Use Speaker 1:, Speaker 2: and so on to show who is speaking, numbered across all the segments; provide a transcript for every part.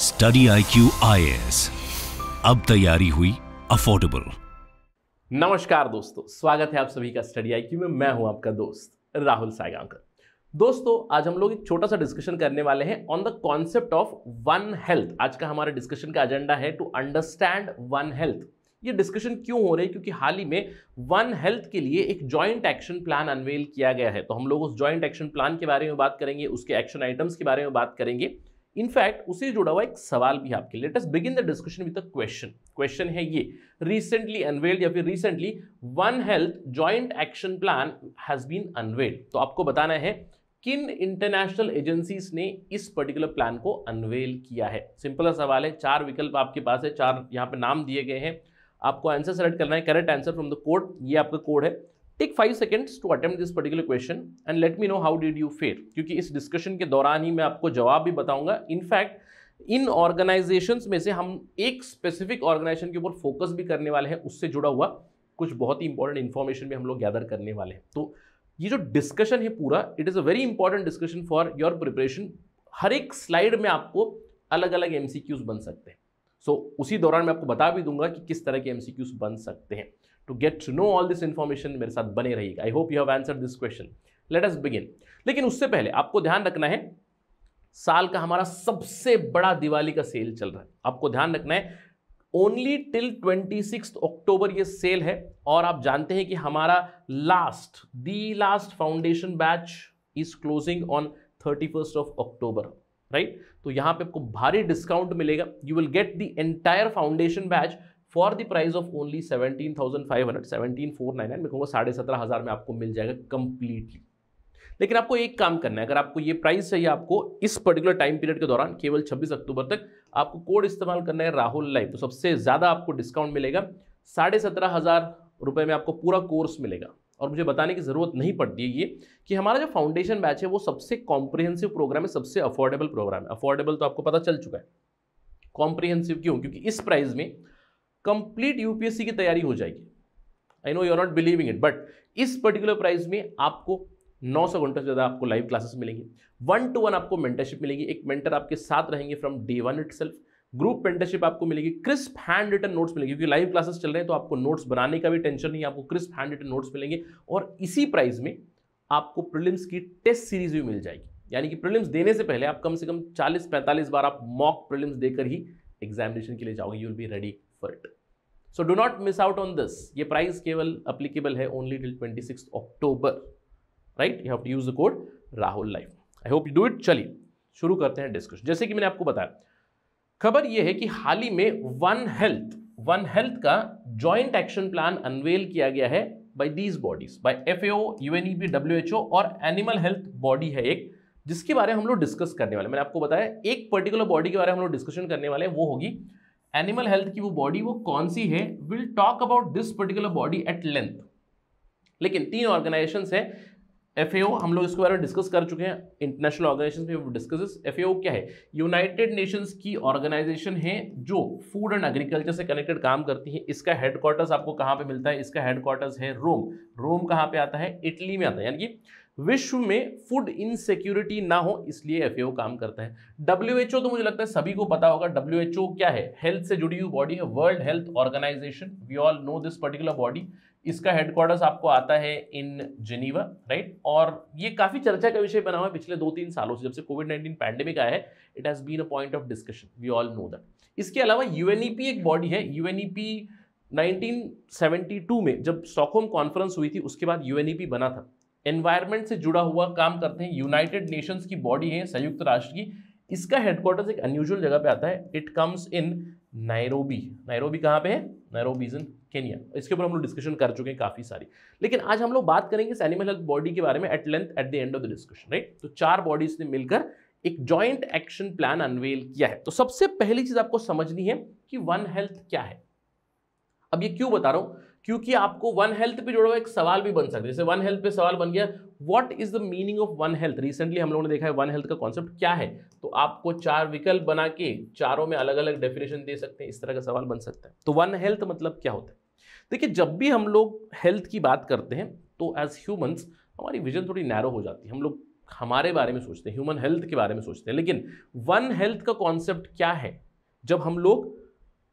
Speaker 1: Study I Q आई अब तैयारी हुई अफोर्डेबल नमस्कार दोस्तों स्वागत है आप सभी का स्टडी आई क्यू में मैं हूं आपका दोस्त राहुल साइगांकर दोस्तों आज हम लोग एक छोटा सा डिस्कशन करने वाले हैं on the concept of one health आज का हमारे डिस्कशन का एजेंडा है टू अंडरस्टैंड वन हेल्थ ये डिस्कशन क्यों हो रही है क्योंकि हाल ही में वन हेल्थ के लिए एक जॉइंट एक्शन प्लान अनवेल किया गया है तो हम लोग उस जॉइंट एक्शन प्लान के बारे में बात करेंगे उसके एक्शन आइटम्स के बारे में बात करेंगे इनफैक्ट उसे जुड़ा हुआ एक सवाल भी आपके लिए us begin the discussion with a question question है ये रिसेंटली अनवेल्ड या फिर recently one health joint action plan has been unveiled तो आपको बताना है किन इंटरनेशनल एजेंसीज ने इस पर्टिकुलर प्लान को अनवेल किया है सिंपल सवाल है चार विकल्प आपके पास है चार यहाँ पे नाम दिए गए हैं आपको आंसर सेलेक्ट करना है correct answer from the code ये आपका कोड है take five seconds to attempt this particular question and let me know how did you fare क्योंकि इस डिस्कशन के दौरान ही मैं आपको जवाब भी बताऊंगा इनफैक्ट इन ऑर्गेनाइजेशन में से हम एक स्पेसिफिक ऑर्गेनाइजेशन के ऊपर फोकस भी करने वाले हैं उससे जुड़ा हुआ कुछ बहुत ही इंपॉर्टेंट इन्फॉर्मेशन भी हम लोग गैदर करने वाले हैं तो ये जो डिस्कशन है पूरा it is a very important discussion for your preparation हर एक स्लाइड में आपको अलग अलग एम बन सकते हैं सो so, उसी दौरान मैं आपको बता भी दूंगा कि किस तरह के एम बन सकते हैं to get to know all this information मेरे साथ बने रहिएगा I hope you have answer this question let us begin लेकिन उससे पहले आपको ध्यान रखना है साल का हमारा सबसे बड़ा दिवाली का सेल चल रहा है आपको ध्यान रखना है only till twenty six October ये सेल है और आप जानते हैं कि हमारा last the last foundation batch is closing on thirty first of October right तो यहाँ पे आपको भारी डिस्काउंट मिलेगा you will get the entire foundation batch for the price of only seventeen thousand five hundred seventeen four nine nine मैं कहूँगा साढ़े सत्रह हज़ार में आपको मिल जाएगा कंप्लीटली लेकिन आपको एक काम करना है अगर आपको ये प्राइस चाहिए आपको इस पर्टिकुलर टाइम पीरियड के दौरान केवल 26 अक्टूबर तक आपको कोड इस्तेमाल करना है राहुल लाइव तो सबसे ज़्यादा आपको डिस्काउंट मिलेगा साढ़े सत्रह हज़ार रुपये में आपको पूरा कोर्स मिलेगा और मुझे बताने की ज़रूरत नहीं पड़ती है ये कि हमारा जो फाउंडेशन बैच है वो सबसे कॉम्प्रिहेंसिव प्रोग्राम है सबसे अफोर्डेबल प्रोग्राम है अफोर्डेबल तो आपको पता चल चुका है कॉम्प्रिहेंसिव क्यों क्योंकि इस प्राइस में कंप्लीट यूपीएससी की तैयारी हो जाएगी I know you are not believing it but इस पर्टिकुलर प्राइस में आपको 900 घंटों से ज़्यादा आपको लाइव क्लासेस मिलेंगी वन टू वन आपको मेंटरशिप मिलेगी एक मेंटर आपके साथ रहेंगे from day one it group mentorship आपको मिलेगी क्रिस्प हैंड रिटन नोट्स मिलेंगे क्योंकि लाइव क्लासेस चल रहे हैं तो आपको नोट्स बनाने का भी टेंशन नहीं आपको क्रिस्प हैंड रिटन नोट्स मिलेंगे और इसी प्राइस में आपको प्रिलिम्स की टेस्ट सीरीज भी मिल जाएगी यानी कि प्रिलिम्स देने से पहले आप कम से कम 40-45 बार आप मॉक प्रिलिम्स देकर ही एग्जामिनेशन के लिए जाओगे यू विल बी रेडी फर्ट so do not miss out on this ये प्राइस केवल अप्लीकेबल है only till twenty six October right you have to use the code Rahul life I hope you do it चलिए शुरू करते हैं discussion जैसे कि मैंने आपको बताया खबर यह है कि हाल ही में वन हेल्थ वन हेल्थ का जॉइंट एक्शन प्लान अनवेल किया गया है by these bodies by FAO UNEP WHO और एनिमल हेल्थ बॉडी है एक जिसके बारे में हम लोग डिस्कस करने वाले मैंने आपको बताया एक पर्टिकुलर बॉडी के बारे में हम लोग डिस्कशन करने वाले हैं वो होगी एनिमल हेल्थ की वो बॉडी वो कौन सी है will talk about this particular body at length लेकिन तीन ऑर्गेनाइजेशन है एफ हम लोग इसके बारे में डिस्कस कर चुके हैं इंटरनेशनल ऑर्गेनाइजेशन में डिस्कस एफ क्या है यूनाइटेड नेशंस की ऑर्गेनाइजेशन है जो फूड एंड एग्रीकल्चर से कनेक्टेड काम करती है इसका हेडक्वार्टर्स आपको कहाँ पे मिलता है इसका हेडक्वार्टर्स है रोम रोम कहाँ पे आता है इटली में आता है यानी कि विश्व में फूड इनसिक्योरिटी ना हो इसलिए एफ काम करता है डब्ल्यू तो मुझे लगता है सभी को पता होगा डब्ल्यू क्या है हेल्थ से जुड़ी हुई बॉडी है World Health Organization we all know this particular body इसका हेडक्वार्टर्स आपको आता है इन जेनीवा राइट और ये काफ़ी चर्चा का विषय बना हुआ है पिछले दो तीन सालों से जब से कोविड नाइन्टीन पैंडेमिक आया है it has been a point of discussion we all know that इसके अलावा यू e एक बॉडी है यू 1972 e में जब स्टॉकहोम कॉन्फ्रेंस हुई थी उसके बाद यू e बना था एनवायरमेंट से जुड़ा हुआ काम करते हैं यूनाइटेड नेशंस की बॉडी है संयुक्त राष्ट्र की इसका हेडक्वार्टर एक अनयूजल जगह पे आता है it comes in Nairobi Nairobi कहाँ पे है नायरोबी इज इन केनिया इसके ऊपर हम लोग डिस्कशन कर चुके हैं काफ़ी सारी लेकिन आज हम लोग बात करेंगे इस एनिमल हेल्थ बॉडी के बारे में at length at the end of the discussion right तो चार बॉडीज ने मिलकर एक जॉइंट एक्शन प्लान अनवेल किया है तो सबसे पहली चीज़ आपको समझनी है कि वन हेल्थ क्या है अब ये क्यों बता रहा हूं क्योंकि आपको वन हेल्थ पे जुड़ा हुआ एक सवाल भी बन सकता है जैसे वन हेल्थ पे सवाल बन गया what is the meaning of one health recently हम लोगों ने देखा है वन हेल्थ का कॉन्सेप्ट क्या है तो आपको चार विकल्प बना के चारों में अलग अलग डेफिनेशन दे सकते हैं इस तरह का सवाल बन सकता है तो वन हेल्थ मतलब क्या होता है देखिए जब भी हम लोग हेल्थ की बात करते हैं तो एज ह्यूमन्स हमारी विजन थोड़ी नैरो हो जाती है हम लोग हमारे बारे में सोचते हैं ह्यूमन हेल्थ के बारे में सोचते हैं लेकिन वन हेल्थ का कॉन्सेप्ट क्या है जब हम लोग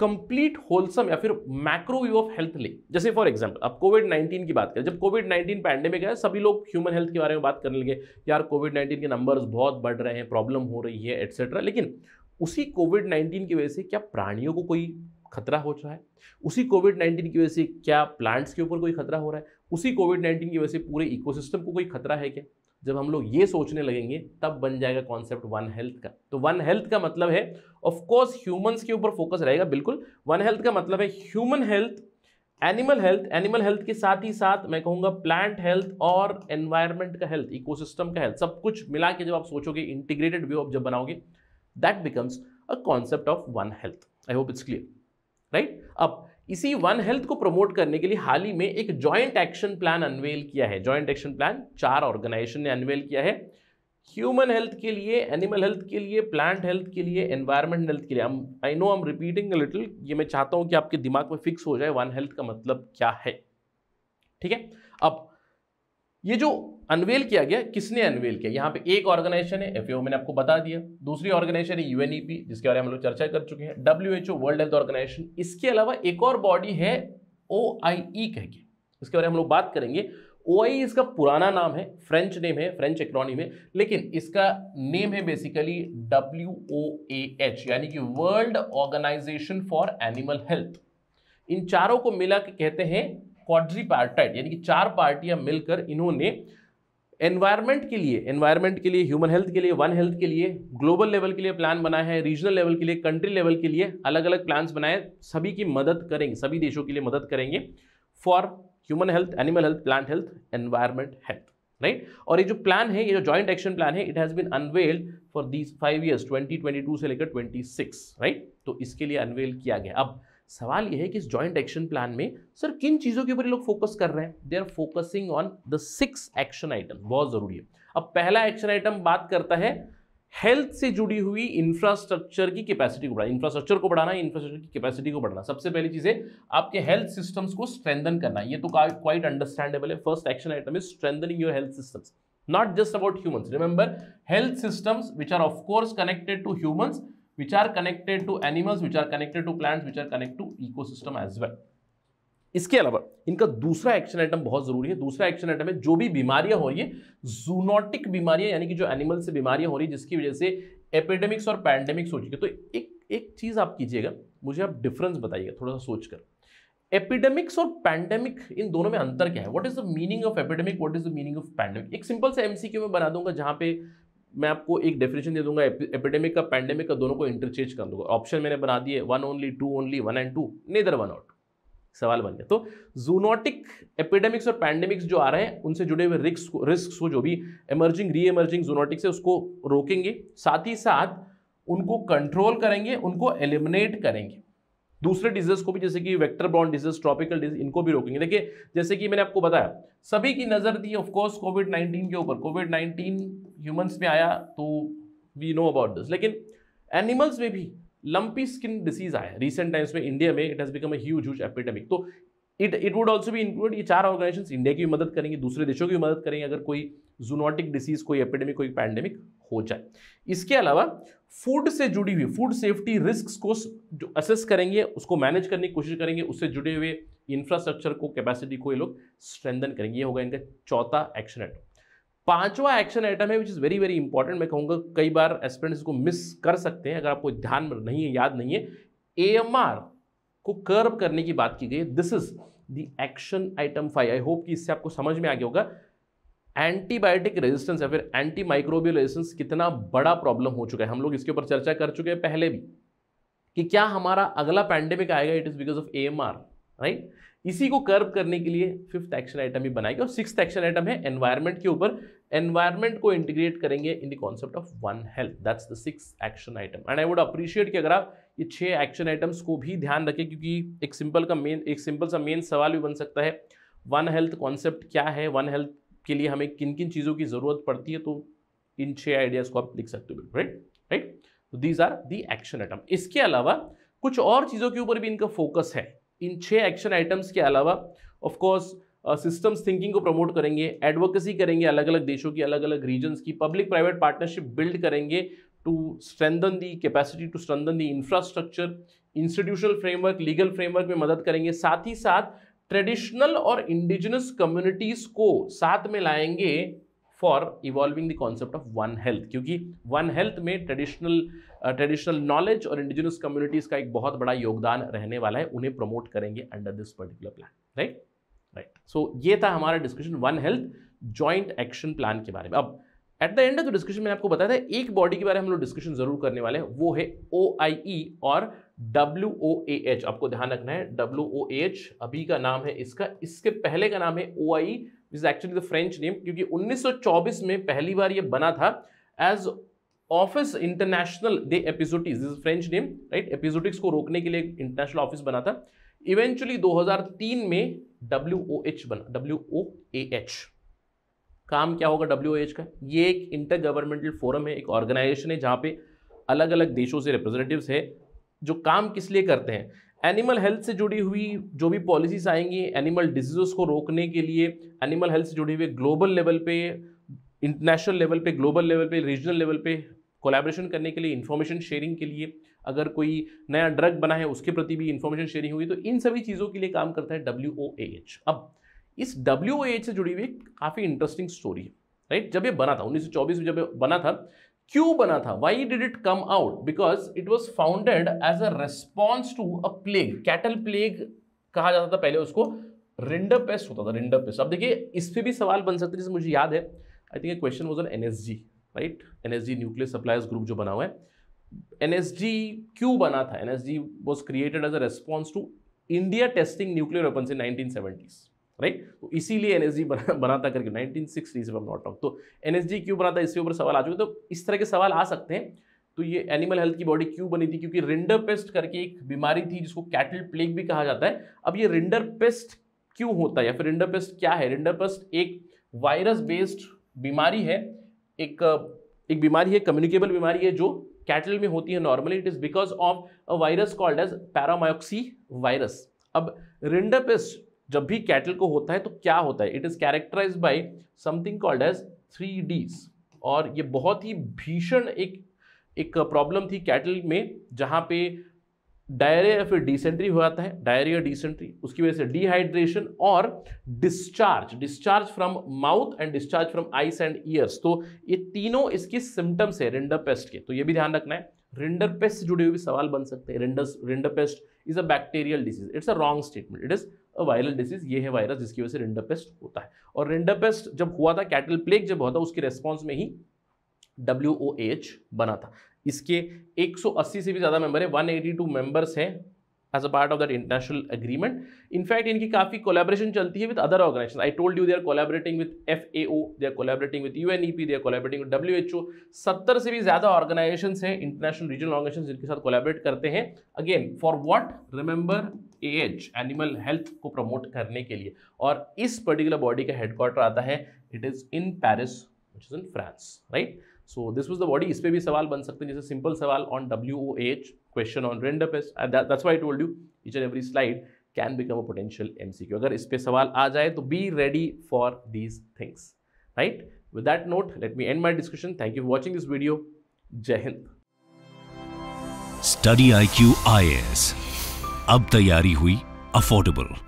Speaker 1: कंप्लीट होलसम या फिर मैक्रो व्यू ऑफ हेल्थ ले जैसे फॉर एग्जांपल आप कोविड 19 की बात करें जब कोविड 19 पैंडेमिक है सभी लोग ह्यूमन हेल्थ के बारे में बात करने लगे यार कोविड 19 के नंबर्स बहुत बढ़ रहे हैं प्रॉब्लम हो रही है एट्सेट्रा लेकिन उसी कोविड 19 की वजह से क्या प्राणियों को कोई खतरा हो रहा है उसी कोविड 19 की वजह से क्या प्लांट्स के ऊपर कोई खतरा हो रहा है उसी कोविड 19 की वजह से पूरे इकोसिस्टम को कोई खतरा है क्या जब हम लोग ये सोचने लगेंगे तब बन जाएगा कॉन्सेप्ट वन हेल्थ का तो वन हेल्थ का मतलब है ऑफ कोर्स ह्यूमंस के ऊपर फोकस रहेगा बिल्कुल वन हेल्थ का मतलब है human health animal health animal health के साथ ही साथ मैं कहूँगा प्लांट हेल्थ और एनवायरमेंट का हेल्थ इकोसिस्टम का हेल्थ सब कुछ मिला के जब आप सोचोगे इंटीग्रेटेड व्यू आप जब बनाओगे that becomes a concept of one health I hope it's clear right अब इसी वन हेल्थ को प्रमोट करने के लिए हाल ही में एक जॉइंट एक्शन प्लान अनवेल किया है जॉइंट एक्शन प्लान चार ऑर्गेनाइजेशन ने अनवेल किया है ह्यूमन हेल्थ के लिए एनिमल हेल्थ के लिए प्लांट हेल्थ के लिए एनवायरमेंट हेल्थ के लिए I know I am repeating little ये मैं चाहता हूँ कि आपके दिमाग में फिक्स हो जाए वन हेल्थ का मतलब क्या है ठीक है अब ये जो अनवेल किया गया किसने अनवेल किया यहाँ पे एक ऑर्गेनाइजेशन है एफ मैंने आपको बता दिया दूसरी ऑर्गेनाइजेशन है यू e जिसके बारे में हम लोग चर्चा कर चुके हैं डब्ल्यूएचओ वर्ल्ड हेल्थ ऑर्गेनाइजेशन इसके अलावा एक और बॉडी है ओ आई ई कह के इसके बारे में हम लोग बात करेंगे ओ आई e इसका पुराना नाम है फ्रेंच नेम है फ्रेंच इकोनॉमी है लेकिन इसका नेम है बेसिकली डब्ल्यू ओ एच यानी कि World Organization for Animal Health इन चारों को मिला के कहते हैं क्वाड्रीपार्टाइट यानी कि चार पार्टियां मिलकर इन्होंने एनवायरमेंट के लिए एनवायरमेंट के लिए ह्यूमन हेल्थ के लिए वन हेल्थ के लिए ग्लोबल लेवल के लिए प्लान बनाया है रीजनल लेवल के लिए कंट्री लेवल के लिए अलग अलग प्लान्स बनाए सभी की मदद करेंगे सभी देशों के लिए मदद करेंगे for human health animal health plant health environment health right और ये जो प्लान है ये जो जॉइंट एक्शन प्लान है it has been unveiled for these five years 2022 से लेकर 26 राइट right? तो इसके लिए अनवेल किया गया अब सवाल यह है कि इस जॉइंट एक्शन प्लान में सर किन चीज़ों के ऊपर लोग फोकस कर रहे हैं they are focusing on the six action item बहुत ज़रूरी है अब पहला एक्शन आइटम बात करता है हेल्थ से जुड़ी हुई इंफ्रास्ट्रक्चर की कैपेसिटी को बढ़ाना इंफ्रास्ट्रक्चर को बढ़ाना इंफ्रास्ट्रक्चर की कैपेसिटी को बढ़ाना सबसे पहली चीज़ है आपके हेल्थ सिस्टम्स को स्ट्रेंथन करना ये तो क्वाइट अंडरस्टैंडेबल है first action item is strengthening your health systems not just about human remember health system which are of course connected to to which are connected to animals which are connected to plants which are connected to ecosystem as well इसके अलावा इनका दूसरा action item बहुत जरूरी है दूसरा action item है जो भी बीमारियां हो रही है जूनोटिक बीमारियां यानी कि जो एनिमल से बीमारियां हो रही है जिसकी वजह से एपिडेमिक्स और पैंडेमिक्स हो चुकी है तो एक एक चीज़ आप कीजिएगा मुझे आप डिफरेंस बताइएगा थोड़ा सा सोचकर एपिडेमिक्स और पैंडेमिक इन दोनों में अंतर क्या है what is the meaning of epidemic what is the meaning of pandemic एक सिंपल से एमसीक्यू में बना दूंगा जहां पे मैं आपको एक डेफिनेशन दे दूंगा एपिडेमिक का पैंडेमिक का दोनों को इंटरचेंज कर दूंगा ऑप्शन मैंने बना दिए one only two only one and two neither one out सवाल बन गया तो जूनोटिक एपिडेमिक्स और पैंडेमिक्स जो आ रहे हैं उनसे जुड़े हुए रिस्क रिस्क को जो भी इमर्जिंग री इमर्जिंग जूनोटिक्स है उसको रोकेंगे साथ ही साथ उनको कंट्रोल करेंगे उनको एलिमिनेट करेंगे दूसरे डिजीज को भी जैसे कि वेक्टर बॉन्ड डिजीज ट्रॉपिकल डिजीज इनको भी रोकेंगे देखिए जैसे कि मैंने आपको बताया सभी की नज़र थी ऑफकोर्स कोविड नाइन्टीन के ऊपर कोविड नाइन्टीन ह्यूमन्स में आया तो वी नो अबाउट दिस लेकिन एनिमल्स में भी लंपी स्किन डिसीज आया रिसेंट टाइम्स में इंडिया में it has become as huge epidemic तो इट इट वुड ऑल्सो भी इंक्लूड ये चार ऑर्गेनाइजेशन इंडिया की भी मदद करेंगे दूसरे देशों की भी मदद करेंगे अगर कोई जूनोटिक डिसीज कोई एपिडेमिक कोई पैंडेमिक हो जाए इसके अलावा फूड से जुड़ी हुई फूड सेफ्टी रिस्क को जो असेस करेंगे उसको मैनेज करने की कोशिश करेंगे उससे जुड़े हुए इंफ्रास्ट्रक्चर को कैपेसिटी को ये लोग स्ट्रेंथन करेंगे ये होगा इनका चौथा एक्शन आइटम पांचवा एक्शन आइटम है which is very very important मैं कहूँगा कई बार एस्पिरेंट्स को मिस कर सकते हैं अगर आपको ध्यान नहीं है याद नहीं है ए को कर्व करने की बात की गई है this is the action item five I hope कि इससे आपको समझ में आ गया होगा एंटीबायोटिक रेजिस्टेंस या फिर एंटी माइक्रोबियल रेजिस्टेंस कितना बड़ा प्रॉब्लम हो चुका है हम लोग इसके ऊपर चर्चा कर चुके हैं पहले भी कि क्या हमारा अगला पैंडेमिक आएगा it is because of a right इसी को कर्व करने के लिए फिफ्थ एक्शन आइटम ही बनाएगी और सिक्स एक्शन आइटम है एनवायरमेंट के ऊपर एनवायरमेंट को इंटीग्रेट करेंगे in the concept of one health that's the six action item and I would appreciate कि अगर आप ये छह एक्शन आइटम्स को भी ध्यान रखें क्योंकि एक सिंपल का मेन एक सिंपल सा मेन सवाल भी बन सकता है वन हेल्थ कॉन्सेप्ट क्या है वन हेल्थ के लिए हमें किन किन चीज़ों की ज़रूरत पड़ती है तो इन छह आइडियाज़ को आप लिख सकते हो राइट राइट तो these are the action item इसके अलावा कुछ और चीज़ों के ऊपर भी इनका फोकस है इन छह एक्शन आइटम्स के अलावा ऑफकोर्स सिस्टम्स थिंकिंग को प्रमोट करेंगे एडवोकेसी करेंगे अलग अलग देशों की अलग अलग रीजन्स की पब्लिक प्राइवेट पार्टनरशिप बिल्ड करेंगे to strengthen the capacity to strengthen the infrastructure institutional framework legal framework में मदद करेंगे साथ ही साथ ट्रेडिशनल और इंडिजिनस कम्युनिटीज को साथ में लाएंगे for evolving the concept of one health क्योंकि वन हेल्थ में ट्रेडिशनल ट्रेडिशनल नॉलेज और इंडिजिनस कम्युनिटीज का एक बहुत बड़ा योगदान रहने वाला है उन्हें प्रमोट करेंगे under this particular plan right right so ये था हमारा discussion one health joint action plan के बारे में अब at the end of the discussion मैंने आपको बताया था एक बॉडी के बारे में हम लोग डिस्कशन जरूर करने वाले हैं वो है ओ e और डब्ल्यू ओ ए एच आपको ध्यान रखना है डब्ल्यू ओ ए एच अभी का नाम है इसका इसके पहले का नाम है O I is actually the French name क्योंकि 1924 में पहली बार ये बना था एज ऑफिस इंटरनेशनल दे epizootics this French name right epizootics को रोकने के लिए इंटरनेशनल ऑफिस बना था इवेंचुअली 2003 में डब्ल्यू ओ एच बना डब्ल्यू ओ ए एच काम क्या होगा डब्ल्यू एच का ये एक इंटर गवर्नमेंटल फोरम है एक ऑर्गेनाइजेशन है जहाँ पे अलग अलग देशों से रिप्रेजेंटेटिव्स है जो काम किस लिए करते हैं एनिमल हेल्थ से जुड़ी हुई जो भी पॉलिसीज आएंगी एनिमल डिजीजेस को रोकने के लिए एनिमल हेल्थ से जुड़ी हुई ग्लोबल लेवल पे इंटरनेशनल लेवल पे ग्लोबल लेवल पे रीजनल लेवल पे कोलैबोरेशन करने के लिए इन्फॉर्मेशन शेयरिंग के लिए अगर कोई नया ड्रग बना है उसके प्रति भी इन्फॉर्मेशन शेयरिंग हुई तो इन सभी चीज़ों के लिए काम करता है डब्ल्यू अब इस डब्ल्यू से जुड़ी हुई काफ़ी इंटरेस्टिंग स्टोरी है राइट जब ये बना था उन्नीस में जब बना था क्यों बना था why did it come out because it was founded as a response to a plague cattle plague कहा जाता था पहले उसको रिंडर पेस्ट होता था रिंडर पेस्ट अब देखिए इस पर भी सवाल बन सकते जिससे जैसे मुझे याद है I think question was on N S G right N S G nuclear suppliers group जो बना हुआ है एन एस जी क्यों बना था N S G was created as a response to India testing nuclear weapon in nineteen seventies right तो इसीलिए N बनाता करके नाइनटीन सिक्स से नॉट रॉन्ग तो एन क्यों बनाता है इसके ऊपर सवाल आ चुके तो इस तरह के सवाल आ सकते हैं तो ये एनिमल हेल्थ की बॉडी क्यों बनी थी क्योंकि रिंडर पेस्ट करके एक बीमारी थी जिसको कैटल प्लेग भी कहा जाता है अब ये रिंडर पेस्ट क्यों होता है या फिर रिंडर पेस्ट क्या है रिंडर पेस्ट एक वायरस बेस्ड बीमारी है एक एक बीमारी है कम्युनिकेबल बीमारी है जो कैटल में होती है normally it is because of a virus called as paramyxo virus अब रिंडर पेस्ट जब भी कैटल को होता है तो क्या होता है it is characterize by something called as three Ds और ये बहुत ही भीषण एक एक प्रॉब्लम थी कैटल में जहाँ पे डायरिया या फिर डिसेंट्री हो जाता है डायरिया डिसेंट्री उसकी वजह से डिहाइड्रेशन और discharge discharge from mouth and discharge from eyes and ears तो ये तीनों इसके सिम्टम्स है रिंडर पेस्ट के तो ये भी ध्यान रखना है रिंडर पेस्ट से जुड़े हुए भी सवाल बन सकते हैं rinder rinderpest is a bacterial disease it's a wrong statement it is viral disease ये है वायरस जिसकी वजह से रेंडा होता है और रेंडा जब हुआ था कैटल प्लेग जब हुआ था उसके रेस्पॉन्स में ही डब्ल्यू बना था इसके 180 से भी ज़्यादा मेंबर है 182 मेंबर्स हैं as a part of that international agreement in fact इनकी काफ़ी कोलेबरेशन चलती है with other organization I told you they are collaborating with F A O they are collaborating with U N E P they are collaborating with W H O सत्तर से भी ज़्यादा organisation हैं international regional organisation जिनके साथ collaborate करते हैं again for what remember A H animal health को प्रमोट करने के लिए और इस पर्टिकुलर बॉडी का हेडक्वार्टर आता है it is in Paris which is in France right so this was the body इस पर भी सवाल बन सकते हैं जैसे सिंपल सवाल on W O H question on rinder that's why told you each and every slide can become a potential M अगर इस पर सवाल आ जाए तो be ready for these things right with that note let me end my discussion thank you watching this video जय हिंद study I Q I A S तैयारी हुई अफोर्डेबल